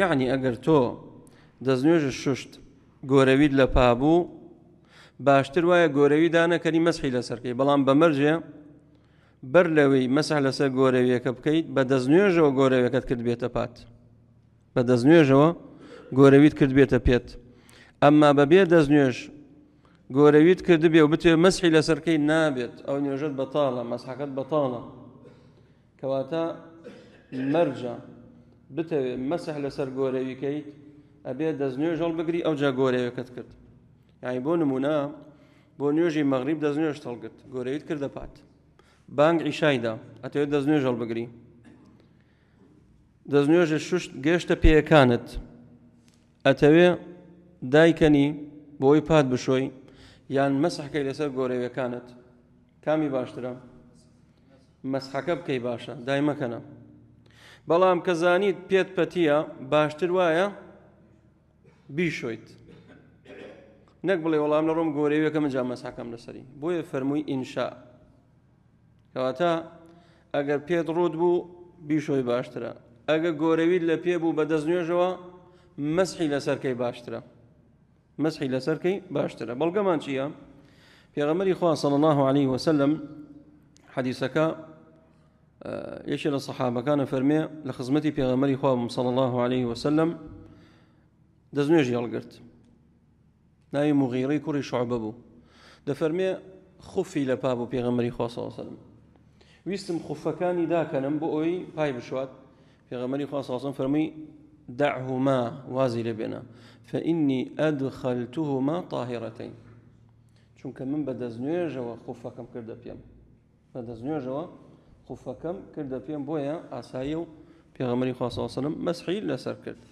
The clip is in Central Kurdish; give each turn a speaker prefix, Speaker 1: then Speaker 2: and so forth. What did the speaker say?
Speaker 1: یعنی ئەگەر تۆ دەستنوێژە شوشت گۆرەوید لە پابوو باشتر وایە گۆرەوی دانەکەری مەسحی لەسەرکەی بەڵام بەمەرجێ بەر لەوەی مەسح لەسەر گۆرەویەکە بکەیت بە دەستنوێژەوە گۆرەوەکەت کرد بێتە پات بە دەستنوێژەوە گۆرەویت کرد بێتە پێت ئەمما بەبێ دەستنوێژ گۆرەویت کرد بێ و بتێ مەسحی لەسەرکەی نابێت ئەو نوێژت بەتاڵە مەسحەکەت بەتاڵە کەواتە مەرجە مەسەح لەسەر گۆرەویکەیت ئەبێ دەست نوێژەڵ بگری ئەوجا گۆرەوەکەت کرد یعنی بۆ نمونە بۆ نوێژی مەغریب دەست نوێژ تەڵگرت گۆرەویت کردە پات بانگ ئیشایدا ئەتەوێت دەست نوێژەڵ بگری دەست نوێژە شوشت گەشتە پێیەکانت ئەتەوێ دایکەنی بۆی پات بشۆی یان مەسحەکەی لەسەر گۆرەوەکانت کامی باشترە مەسحەکە بکەی باشە دای مەکەنە بەڵام کە زانیت پێت پەتیە باشتر وایە بیشۆیت نەک بڵێ وەڵام لە ڕۆم گۆرەوەکە منجا مەساکەم لەسەری بۆیە فەرمووی ئینشا کەواتە ئەگەر پێت ڕوود بوو بیشۆی باشترە ئەگە گۆرەویت لە پێ بوو بە دەست نوێژەوە مەسحی لەسەرکەی باشترە مەسحی لەسەرکەی باشترە بەڵگەمان چییە؟ پێغەمەری خوا سەڵ الله عليه وسلم حەدیسەکە یەکێ آه، الصحابة كان فرمي لخزمتي في پێغەمەری خوابم سەڵ الله عليه وسلم دەستێژی هەڵگرت ناوی مغیڕی کوڕی شعبە بوو دەفەرمێ خوفی لە پا بوو پێغەمەری خواسەسلم ویستم خوفەکانی داکەنم كان ئەوی باي بشوات عليه وسلم فرمي دعهما وازی لەبێنە فإني أدخلتهما طاهرتين چونکە من بە دەستنوێژەوە خوفەکەم کردە پێم بە دەستنوێژەوە قوفەکەم کردە بويا بۆیە في و خاصة خواسەوەسلم مسحيل لا سركت